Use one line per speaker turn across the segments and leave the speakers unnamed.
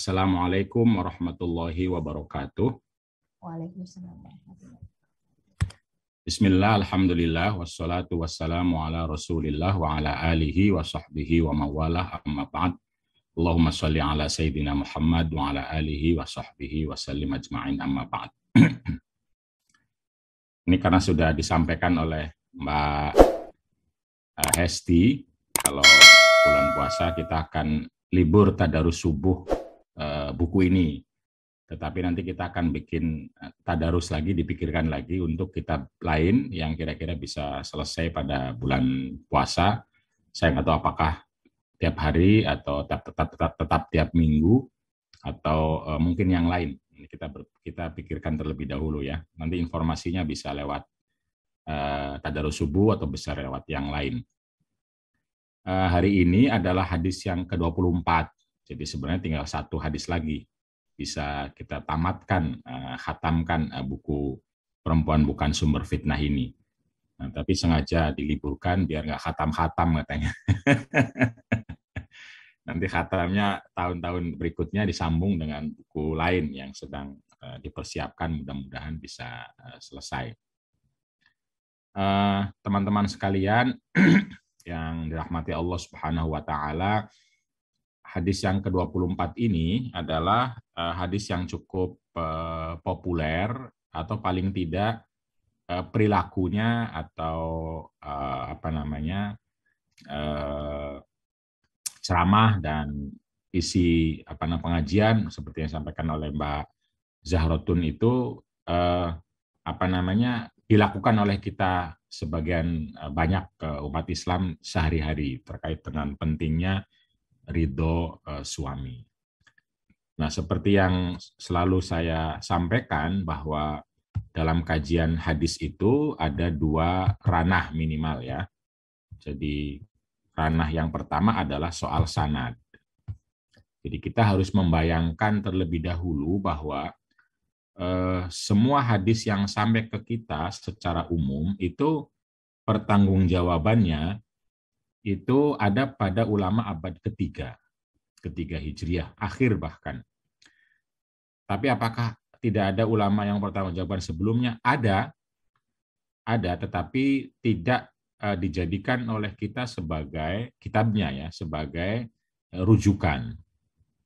Assalamualaikum warahmatullahi wabarakatuh. Waalaikumsalam. Bismillah, Alhamdulillah, wassalatu wassalamu ala rasulillah wa ala alihi wa sahbihi wa mawalah amma ba'd. Allahumma salli ala Sayyidina Muhammad wa ala alihi wa sahbihi wa sallim ajma'in amma ba'd. Ini karena sudah disampaikan oleh Mbak eh, Hesti, kalau bulan puasa kita akan libur tadarus subuh Eh, buku ini. Tetapi nanti kita akan bikin eh, tadarus lagi, dipikirkan lagi untuk kitab lain yang kira-kira bisa selesai pada bulan puasa. Saya nggak tahu apakah tiap hari atau tetap tetap tetap, tetap tiap minggu atau uh, mungkin yang lain. kita ber, kita pikirkan terlebih dahulu ya. Nanti informasinya bisa lewat uh, tadarus subuh atau bisa lewat yang lain. Uh, hari ini adalah hadis yang ke-24 jadi sebenarnya tinggal satu hadis lagi bisa kita tamatkan, eh, khatamkan eh, buku perempuan bukan sumber fitnah ini. Nah, tapi sengaja diliburkan biar nggak hatam-hatam katanya. Nanti khatamnya tahun-tahun berikutnya disambung dengan buku lain yang sedang eh, dipersiapkan mudah-mudahan bisa selesai. teman -teman sekalian yang dirahmati Allah Subhanahu wa taala, hadis yang ke-24 ini adalah eh, hadis yang cukup eh, populer atau paling tidak eh, perilakunya atau apa namanya uh, ceramah dan isi apa namanya pengajian seperti yang disampaikan oleh Mbak Zahrotun itu apa namanya dilakukan oleh kita sebagian banyak umat Islam sehari-hari terkait dengan pentingnya ridho eh, suami. Nah, seperti yang selalu saya sampaikan bahwa dalam kajian hadis itu ada dua ranah minimal ya. Jadi ranah yang pertama adalah soal sanad. Jadi kita harus membayangkan terlebih dahulu bahwa eh, semua hadis yang sampai ke kita secara umum itu pertanggungjawabannya itu ada pada ulama abad ketiga, ketiga hijriah, akhir bahkan. Tapi apakah tidak ada ulama yang pertama jawaban sebelumnya? Ada, ada, tetapi tidak eh, dijadikan oleh kita sebagai kitabnya ya, sebagai eh, rujukan.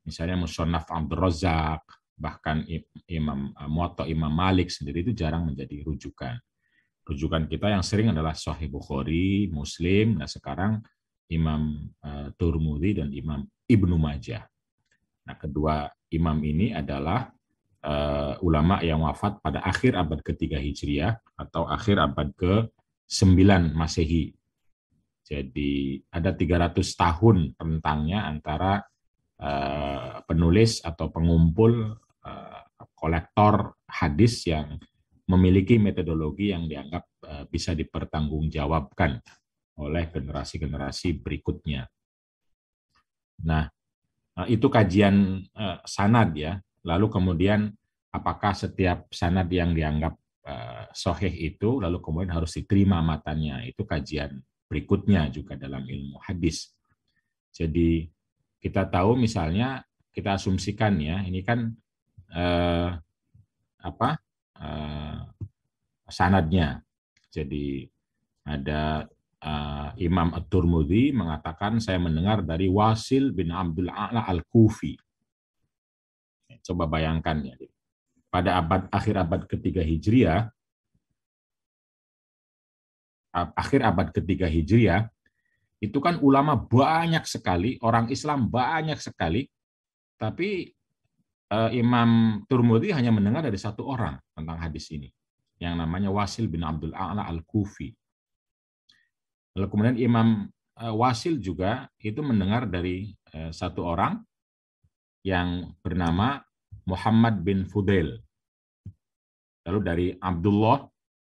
Misalnya Musonaf Abdul Razak, bahkan Imam eh, Muwatta Imam Malik sendiri itu jarang menjadi rujukan rujukan kita yang sering adalah Sahih Bukhari, Muslim, nah sekarang Imam uh, Turmudi dan Imam Ibnu Majah. Nah, kedua imam ini adalah uh, ulama yang wafat pada akhir abad ketiga Hijriah atau akhir abad ke-9 Masehi. Jadi ada 300 tahun rentangnya antara uh, penulis atau pengumpul uh, kolektor hadis yang memiliki metodologi yang dianggap eh, bisa dipertanggungjawabkan oleh generasi-generasi berikutnya. Nah, eh, itu kajian eh, sanad ya. Lalu kemudian apakah setiap sanad yang dianggap soheh itu lalu kemudian harus diterima matanya. Itu kajian berikutnya juga dalam ilmu hadis. Jadi kita tahu misalnya kita asumsikan ya, ini kan eh, apa? Eh, sanadnya. Jadi ada uh, Imam At-Turmudi mengatakan saya mendengar dari Wasil bin Abdul A'la Al-Kufi. Ya, coba bayangkan ya. Pada abad akhir abad ketiga Hijriah, akhir abad ketiga Hijriah, itu kan ulama banyak sekali, orang Islam banyak sekali, tapi eh, Imam Turmudi hanya mendengar dari satu orang tentang hadis ini yang namanya Wasil bin Abdul A'la Al-Kufi. Lalu kemudian Imam eh, Wasil juga itu mendengar dari eh, satu orang yang bernama Muhammad bin Fudel. Lalu dari Abdullah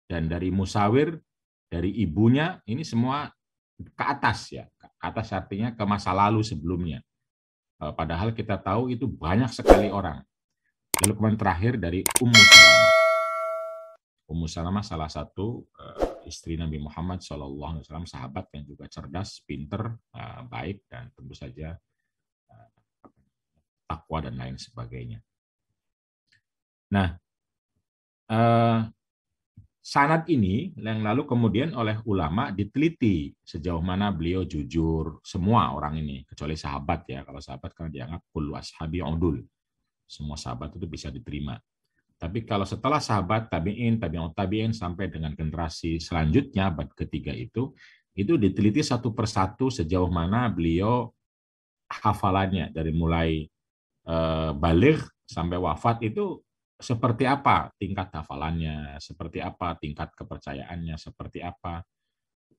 dan dari Musawir, dari ibunya, ini semua ke atas ya. Ke atas artinya ke masa lalu sebelumnya. Eh, padahal kita tahu itu banyak sekali orang. Lalu kemudian terakhir dari Ummu Salamah. Ummu Salamah salah satu uh, istri Nabi Muhammad SAW, sahabat yang juga cerdas, pinter, uh, baik, dan tentu saja uh, takwa dan lain sebagainya. Nah, uh, sanat ini yang lalu kemudian oleh ulama diteliti sejauh mana beliau jujur semua orang ini kecuali sahabat ya kalau sahabat kan dianggap kullu ashabi udul semua sahabat itu bisa diterima tapi kalau setelah sahabat, tabi'in, tabiin tabi'in, sampai dengan generasi selanjutnya, abad ketiga itu, itu diteliti satu persatu sejauh mana beliau hafalannya dari mulai e, balik sampai wafat itu seperti apa tingkat hafalannya, seperti apa tingkat kepercayaannya, seperti apa.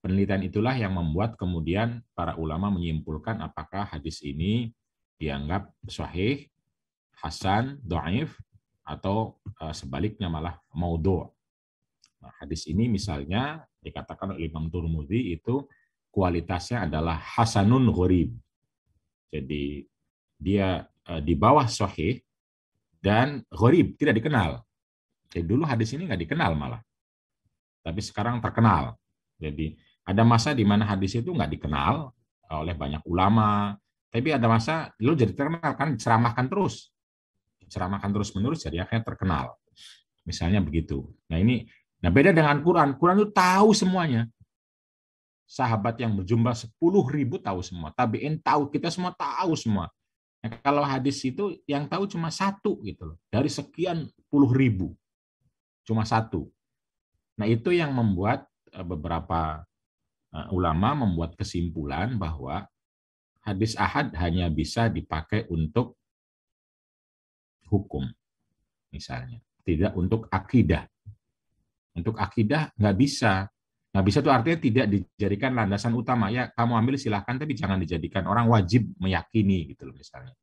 Penelitian itulah yang membuat kemudian para ulama menyimpulkan apakah hadis ini dianggap sahih, hasan, doaif, atau eh, sebaliknya malah maudhu. Nah, hadis ini misalnya dikatakan oleh Imam Turmudi itu kualitasnya adalah hasanun ghorib. Jadi dia eh, di bawah sahih dan ghorib, tidak dikenal. Jadi dulu hadis ini nggak dikenal malah. Tapi sekarang terkenal. Jadi ada masa di mana hadis itu nggak dikenal oleh banyak ulama, tapi ada masa lu jadi terkenal kan ceramahkan terus ceramakan terus-menerus jadi akhirnya terkenal. Misalnya begitu. Nah ini nah beda dengan Quran. Quran itu tahu semuanya. Sahabat yang berjumlah sepuluh ribu tahu semua. Tabiin tahu, kita semua tahu semua. Nah, kalau hadis itu yang tahu cuma satu gitu loh. Dari sekian puluh ribu. Cuma satu. Nah itu yang membuat eh, beberapa eh, ulama membuat kesimpulan bahwa hadis ahad hanya bisa dipakai untuk hukum, misalnya. Tidak untuk akidah. Untuk akidah nggak bisa. Nggak bisa itu artinya tidak dijadikan landasan utama. Ya kamu ambil silahkan, tapi jangan dijadikan. Orang wajib meyakini gitu loh misalnya.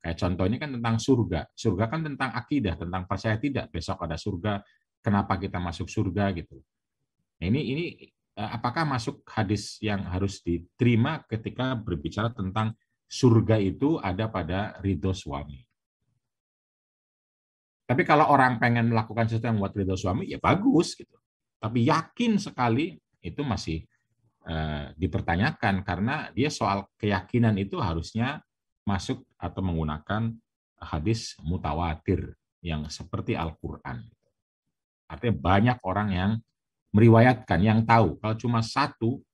Kayak contohnya kan tentang surga. Surga kan tentang akidah, tentang percaya tidak. Besok ada surga, kenapa kita masuk surga gitu. Nah, ini ini e, apakah masuk hadis yang harus diterima ketika berbicara tentang surga itu ada pada ridho suami? Tapi kalau orang pengen melakukan sesuatu yang buat ridho suami, ya bagus gitu. Tapi yakin sekali itu masih e, dipertanyakan karena dia soal keyakinan itu harusnya masuk atau menggunakan hadis mutawatir yang seperti Al-Quran. Artinya banyak orang yang meriwayatkan, yang tahu. Kalau cuma satu,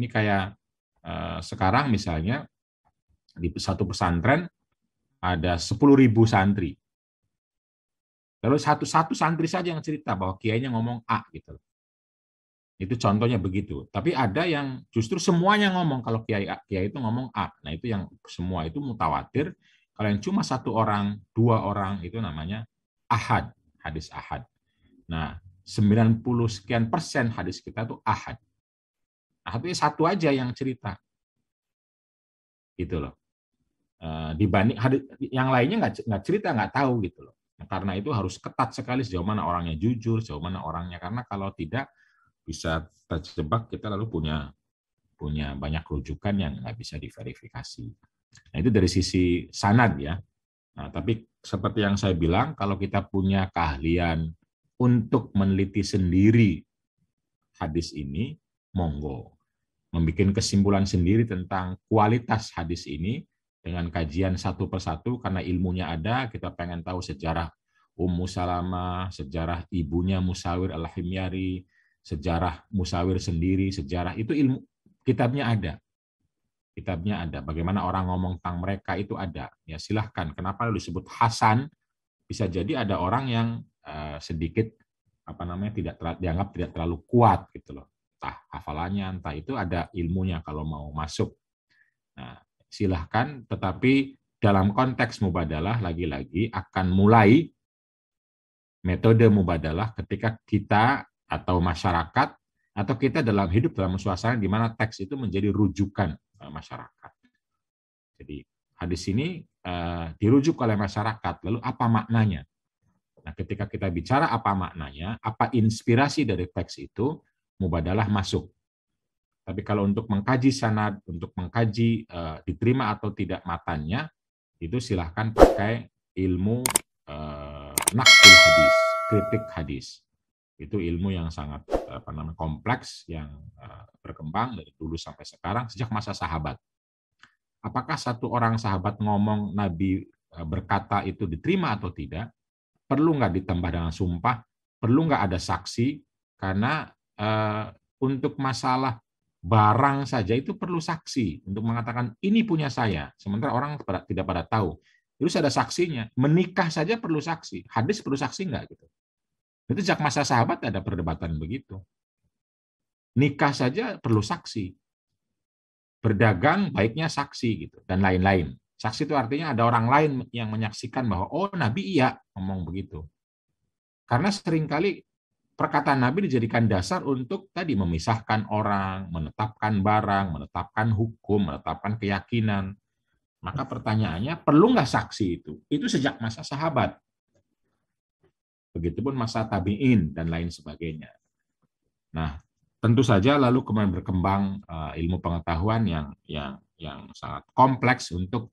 ini kayak e, sekarang misalnya di satu pesantren ada 10.000 santri kalau satu-satu santri saja yang cerita bahwa kiainya ngomong A gitu. Itu contohnya begitu. Tapi ada yang justru semuanya ngomong kalau kiai kiai itu ngomong A. Nah, itu yang semua itu mutawatir. Kalau yang cuma satu orang, dua orang itu namanya ahad, hadis ahad. Nah, 90 sekian persen hadis kita itu ahad. Ahad itu satu aja yang cerita. Gitu loh. Eh, dibanding hadis, yang lainnya nggak cerita nggak tahu gitu loh. Karena itu harus ketat sekali sejauh mana orangnya jujur, sejauh mana orangnya karena kalau tidak bisa terjebak kita lalu punya punya banyak rujukan yang nggak bisa diverifikasi. Nah itu dari sisi sanad ya. Nah, tapi seperti yang saya bilang, kalau kita punya keahlian untuk meneliti sendiri hadis ini, monggo. membuat kesimpulan sendiri tentang kualitas hadis ini, dengan kajian satu persatu karena ilmunya ada, kita pengen tahu sejarah Ummu Salama, sejarah ibunya Musawir Al-Himyari, sejarah Musawir sendiri, sejarah itu ilmu kitabnya ada. Kitabnya ada. Bagaimana orang ngomong tentang mereka itu ada. Ya silahkan. Kenapa disebut Hasan? Bisa jadi ada orang yang uh, sedikit apa namanya tidak terlalu, dianggap tidak terlalu kuat gitu loh. Entah hafalannya, entah itu ada ilmunya kalau mau masuk. Nah, silahkan, tetapi dalam konteks mubadalah lagi-lagi akan mulai metode mubadalah ketika kita atau masyarakat atau kita dalam hidup dalam suasana di mana teks itu menjadi rujukan eh, masyarakat. Jadi hadis ah, ini uh, eh, dirujuk oleh masyarakat, lalu apa maknanya? Nah, ketika kita bicara apa maknanya, apa inspirasi dari teks itu, mubadalah masuk. Tapi kalau untuk mengkaji sanad, untuk mengkaji uh, diterima atau tidak matanya, itu silahkan pakai ilmu uh, eh, nakul hadis, kritik hadis. Itu ilmu yang sangat apa namanya kompleks yang uh, berkembang dari dulu sampai sekarang sejak masa sahabat. Apakah satu orang sahabat ngomong Nabi berkata itu diterima atau tidak? Perlu nggak ditambah dengan sumpah? Perlu nggak ada saksi? Karena uh, untuk masalah barang saja itu perlu saksi untuk mengatakan ini punya saya, sementara orang tidak pada tahu. Terus ada saksinya. Menikah saja perlu saksi. Hadis perlu saksi enggak gitu. Itu sejak masa sahabat ada perdebatan begitu. Nikah saja perlu saksi. Berdagang baiknya saksi gitu dan lain-lain. Saksi itu artinya ada orang lain yang menyaksikan bahwa oh Nabi iya ngomong begitu. Karena seringkali perkataan Nabi dijadikan dasar untuk tadi memisahkan orang, menetapkan barang, menetapkan hukum, menetapkan keyakinan. Maka pertanyaannya, perlu nggak saksi itu? Itu sejak masa sahabat. Begitupun masa tabi'in dan lain sebagainya. Nah, tentu saja lalu kemudian berkembang eh, ilmu pengetahuan yang yang yang sangat kompleks untuk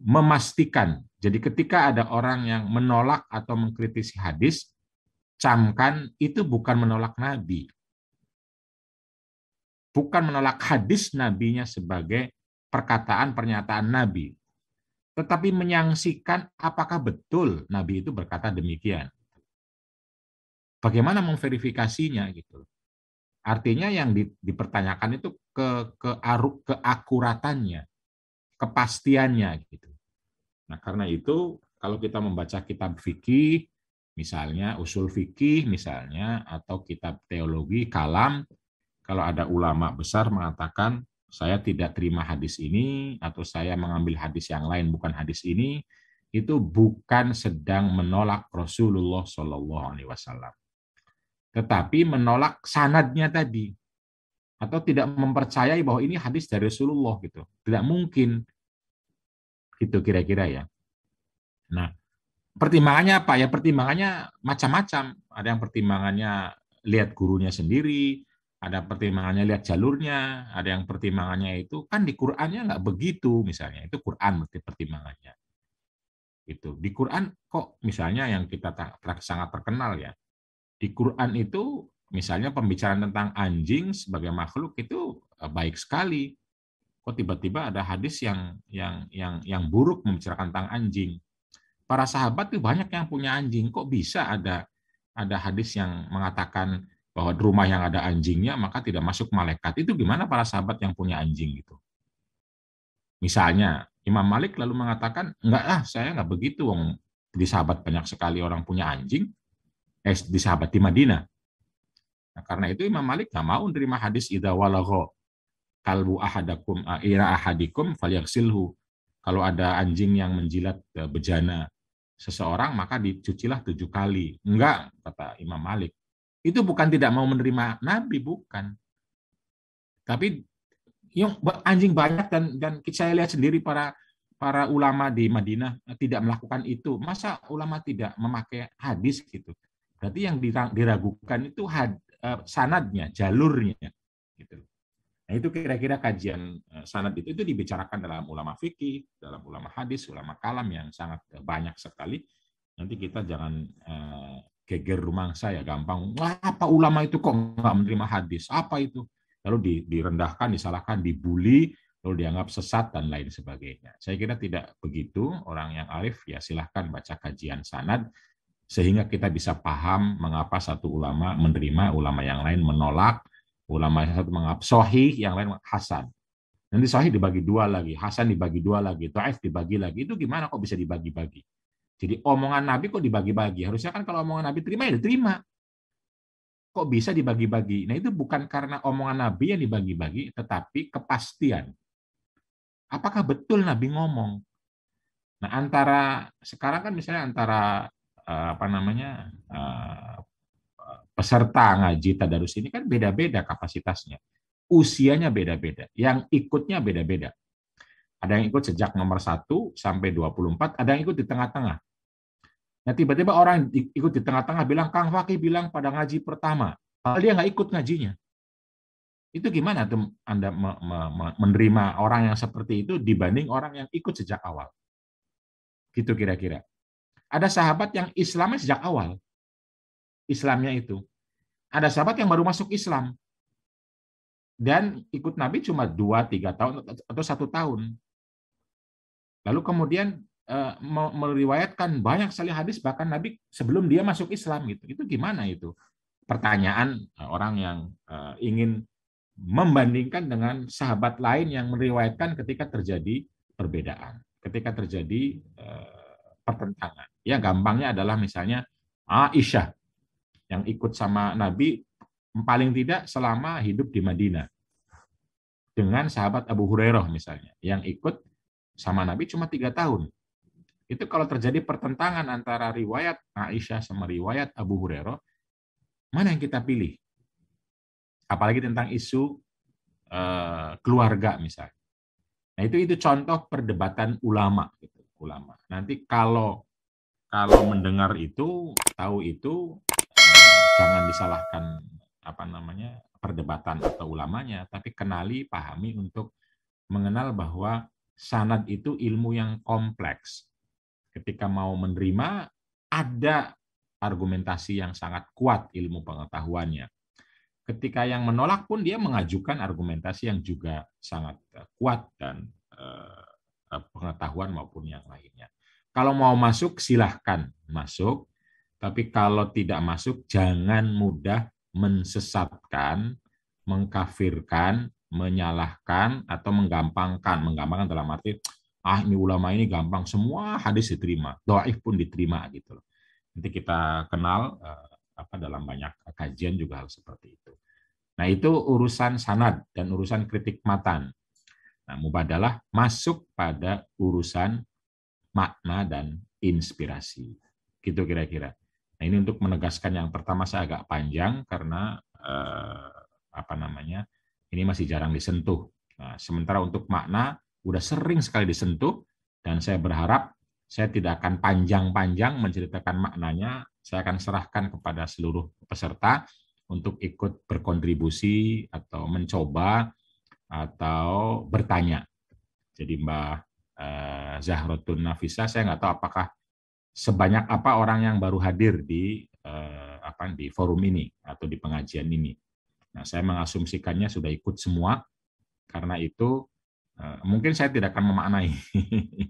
memastikan. Jadi ketika ada orang yang menolak atau mengkritisi hadis, camkan itu bukan menolak Nabi. Bukan menolak hadis Nabinya sebagai perkataan pernyataan Nabi. Tetapi menyangsikan apakah betul Nabi itu berkata demikian. Bagaimana memverifikasinya gitu. Artinya yang dipertanyakan itu ke ke aru, keakuratannya, kepastiannya gitu. Nah, karena itu kalau kita membaca kitab fikih Misalnya usul fikih misalnya atau kitab teologi kalam kalau ada ulama besar mengatakan saya tidak terima hadis ini atau saya mengambil hadis yang lain bukan hadis ini itu bukan sedang menolak Rasulullah Shallallahu Alaihi Wasallam, tetapi menolak sanadnya tadi atau tidak mempercayai bahwa ini hadis dari Rasulullah gitu, tidak mungkin gitu kira-kira ya. Nah, pertimbangannya apa ya? Pertimbangannya macam-macam. Ada yang pertimbangannya lihat gurunya sendiri, ada pertimbangannya lihat jalurnya, ada yang pertimbangannya itu kan di Qurannya nggak begitu misalnya. Itu Quran berarti pertimbangannya. Itu di Quran kok misalnya yang kita sangat terkenal ya. Di Quran itu misalnya pembicaraan tentang anjing sebagai makhluk itu e, baik sekali. Kok tiba-tiba ada hadis yang yang yang yang buruk membicarakan tentang anjing para sahabat itu banyak yang punya anjing. Kok bisa ada ada hadis yang mengatakan bahwa di rumah yang ada anjingnya maka tidak masuk malaikat. Itu gimana para sahabat yang punya anjing gitu? Misalnya Imam Malik lalu mengatakan, enggak ah saya enggak begitu, wong di sahabat banyak sekali orang punya anjing, eh di sahabat di Madinah. Nah, karena itu Imam Malik nggak mau menerima hadis idza walagha kalbu ahadakum ira ahadikum falyaksilhu. Kalau ada anjing yang menjilat eh, bejana seseorang maka dicucilah tujuh kali. Enggak, kata Imam Malik. Itu bukan tidak mau menerima Nabi, bukan. Tapi yang anjing banyak dan dan saya lihat sendiri para para ulama di Madinah eh, tidak melakukan itu. Masa ulama tidak memakai hadis gitu. Berarti yang diragukan itu had, eh, sanadnya, jalurnya. Gitu. Nah itu kira-kira kajian eh, sanad itu itu dibicarakan dalam ulama fikih, dalam ulama hadis, ulama kalam yang sangat eh, banyak sekali. Nanti kita jangan eh, geger rumah saya gampang. apa ulama itu kok nggak menerima hadis? Apa itu? Lalu direndahkan, disalahkan, dibully, lalu dianggap sesat dan lain sebagainya. Saya kira tidak begitu. Orang yang arif ya silahkan baca kajian sanad sehingga kita bisa paham mengapa satu ulama menerima, ulama yang lain menolak, Ulama yang satu menganggap sohih, yang lain hasan. Nanti sohih dibagi dua lagi, hasan dibagi dua lagi, ta'if dibagi lagi. Itu gimana kok bisa dibagi-bagi? Jadi omongan Nabi kok dibagi-bagi? Harusnya kan kalau omongan Nabi terima ya diterima. Kok bisa dibagi-bagi? Nah itu bukan karena omongan Nabi yang dibagi-bagi, tetapi kepastian. Apakah betul Nabi ngomong? Nah antara sekarang kan misalnya antara eh, apa namanya eh, peserta ngaji tadarus ini kan beda-beda kapasitasnya. Usianya beda-beda, yang ikutnya beda-beda. Ada yang ikut sejak nomor 1 sampai 24, ada yang ikut di tengah-tengah. Nah tiba-tiba orang ikut di tengah-tengah bilang, Kang Fakih bilang pada ngaji pertama, padahal dia nggak ikut ngajinya. Itu gimana tuh Anda menerima orang yang seperti itu dibanding orang yang ikut sejak awal? Gitu kira-kira. Ada sahabat yang Islamnya sejak awal, Islamnya itu. Ada sahabat yang baru masuk Islam dan ikut Nabi cuma dua tiga tahun atau satu tahun. Lalu kemudian eh, meriwayatkan banyak sekali hadis bahkan Nabi sebelum dia masuk Islam gitu. Itu gimana itu? Pertanyaan eh, orang yang eh, ingin membandingkan dengan sahabat lain yang meriwayatkan ketika terjadi perbedaan, ketika terjadi pertentangan. Ya gampangnya adalah misalnya Aisyah yang ikut sama Nabi paling tidak selama hidup di Madinah. Dengan sahabat Abu Hurairah misalnya, yang ikut sama Nabi cuma tiga tahun. Itu kalau terjadi pertentangan antara riwayat Aisyah sama riwayat Abu Hurairah, mana yang kita pilih? Apalagi tentang isu eh, keluarga misalnya. Nah itu itu contoh perdebatan ulama gitu, ulama. Nanti kalau kalau mendengar itu, tahu itu, jangan disalahkan apa namanya perdebatan atau ulamanya, tapi kenali, pahami untuk mengenal bahwa sanad itu ilmu yang kompleks. Ketika mau menerima, ada argumentasi yang sangat kuat ilmu pengetahuannya. Ketika yang menolak pun dia mengajukan argumentasi yang juga sangat eh, kuat dan eh, eh, pengetahuan maupun yang lainnya. Kalau mau masuk silahkan masuk, tapi kalau tidak masuk, jangan mudah mensesatkan, mengkafirkan, menyalahkan, atau menggampangkan. Menggampangkan dalam arti, ah ini ulama ini gampang, semua hadis diterima, doaif pun diterima gitu loh. Nanti kita kenal eh, apa dalam banyak kajian juga hal seperti itu. Nah itu urusan sanad dan urusan kritik matan. Nah mubadalah masuk pada urusan makna dan inspirasi. Gitu kira-kira. Nah, ini untuk menegaskan yang pertama saya agak panjang karena eh, apa namanya? Ini masih jarang disentuh. Nah, sementara untuk makna udah sering sekali disentuh dan saya berharap saya tidak akan panjang-panjang menceritakan maknanya. Saya akan serahkan kepada seluruh peserta untuk ikut berkontribusi atau mencoba atau bertanya. Jadi Mbak eh, Zahrotun Nafisa, saya nggak tahu apakah sebanyak apa orang yang baru hadir di eh, apa di forum ini atau di pengajian ini. Nah, saya mengasumsikannya sudah ikut semua karena itu eh, mungkin saya tidak akan memaknai.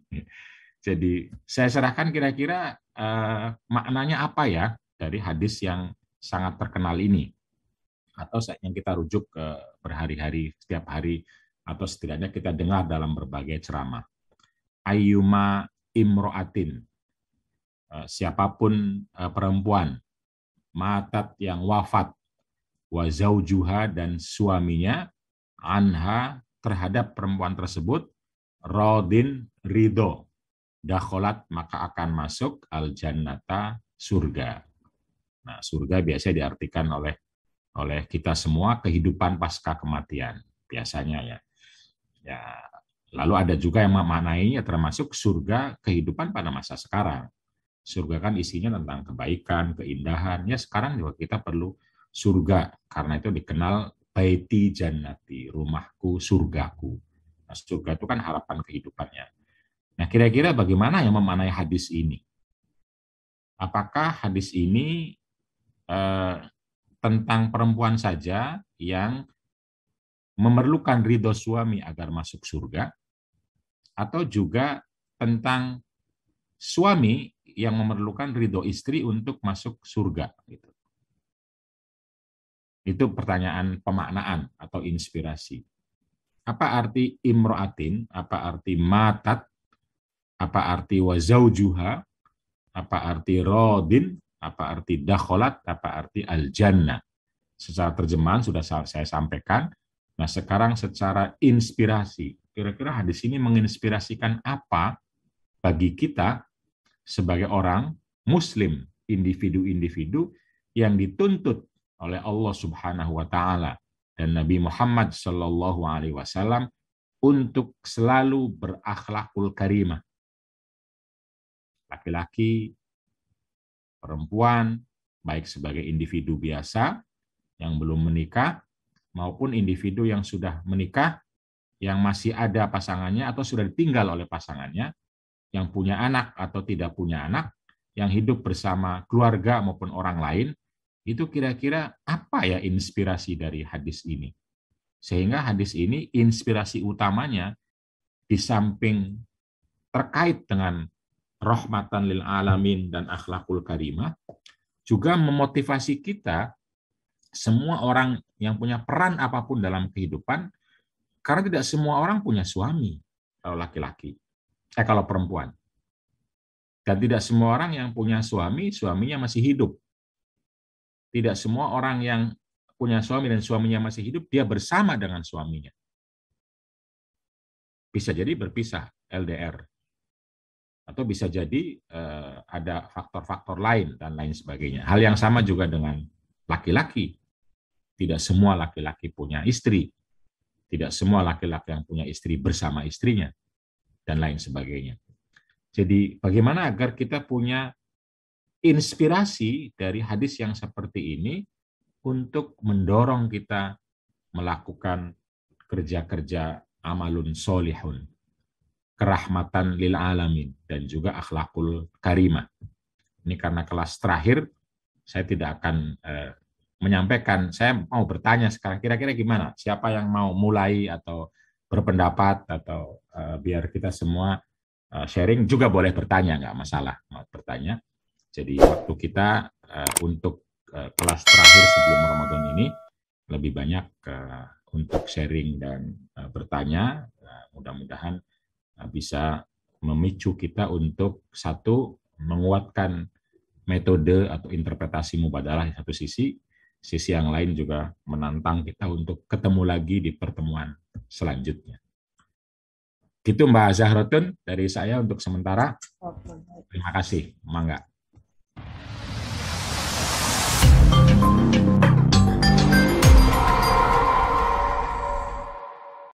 Jadi saya serahkan kira-kira eh, maknanya apa ya dari hadis yang sangat terkenal ini atau yang kita rujuk ke berhari-hari setiap hari atau setidaknya kita dengar dalam berbagai ceramah. Ayuma imro'atin Eh, siapapun eh, perempuan matat yang wafat wa zaujuha dan suaminya anha terhadap perempuan tersebut rodin rido dakholat maka akan masuk al jannata surga. Nah, surga biasanya diartikan oleh oleh kita semua kehidupan pasca kematian biasanya ya. Ya, lalu ada juga yang memaknainya termasuk surga kehidupan pada masa sekarang surga kan isinya tentang kebaikan, keindahan. Ya sekarang juga kita perlu surga karena itu dikenal baiti jannati, rumahku, surgaku. Nah, surga itu kan harapan kehidupannya. Nah, kira-kira bagaimana yang memanai hadis ini? Apakah hadis ini eh, tentang perempuan saja yang memerlukan ridho suami agar masuk surga, atau juga tentang suami yang memerlukan ridho istri untuk masuk surga. Gitu. Itu pertanyaan pemaknaan atau inspirasi. Apa arti imro'atin? Apa arti matat? Apa arti wazaujuha? Apa arti rodin? Apa arti dakholat? Apa arti al Secara terjemahan sudah saya sampaikan. Nah sekarang secara inspirasi, kira-kira hadis ini menginspirasikan apa bagi kita sebagai orang muslim, individu-individu yang dituntut oleh Allah Subhanahu wa taala dan Nabi Muhammad SAW alaihi wasallam untuk selalu berakhlakul karimah. Laki-laki, perempuan, baik sebagai individu biasa yang belum menikah maupun individu yang sudah menikah yang masih ada pasangannya atau sudah ditinggal oleh pasangannya yang punya anak atau tidak punya anak, yang hidup bersama keluarga maupun orang lain, itu kira-kira apa ya inspirasi dari hadis ini? Sehingga hadis ini inspirasi utamanya di samping terkait dengan rahmatan lil alamin dan akhlakul karimah, juga memotivasi kita semua orang yang punya peran apapun dalam kehidupan, karena tidak semua orang punya suami kalau laki-laki eh kalau perempuan. Dan tidak semua orang yang punya suami, suaminya masih hidup. Tidak semua orang yang punya suami dan suaminya masih hidup, dia bersama dengan suaminya. Bisa jadi berpisah, LDR. Atau bisa jadi eh, ada faktor-faktor lain dan lain sebagainya. Hal yang sama juga dengan laki-laki. Tidak semua laki-laki punya istri. Tidak semua laki-laki yang punya istri bersama istrinya dan lain sebagainya. Jadi bagaimana agar kita punya inspirasi dari hadis yang seperti ini untuk mendorong kita melakukan kerja-kerja amalun solihun, kerahmatan lil alamin, dan juga akhlakul karimah. Ini karena kelas terakhir, saya tidak akan eh, menyampaikan, saya mau bertanya sekarang kira-kira gimana? Siapa yang mau mulai atau berpendapat atau uh, biar kita semua uh, sharing juga boleh bertanya nggak masalah mau bertanya. Jadi waktu kita uh, untuk uh, kelas terakhir sebelum Ramadan ini lebih banyak uh, untuk sharing dan uh, bertanya. Uh, Mudah-mudahan uh, bisa memicu kita untuk satu menguatkan metode atau interpretasi mubadalah di satu sisi, sisi yang lain juga menantang kita untuk ketemu lagi di pertemuan selanjutnya. Gitu Mbak Zahrotun dari saya untuk sementara. Terima kasih, Mangga.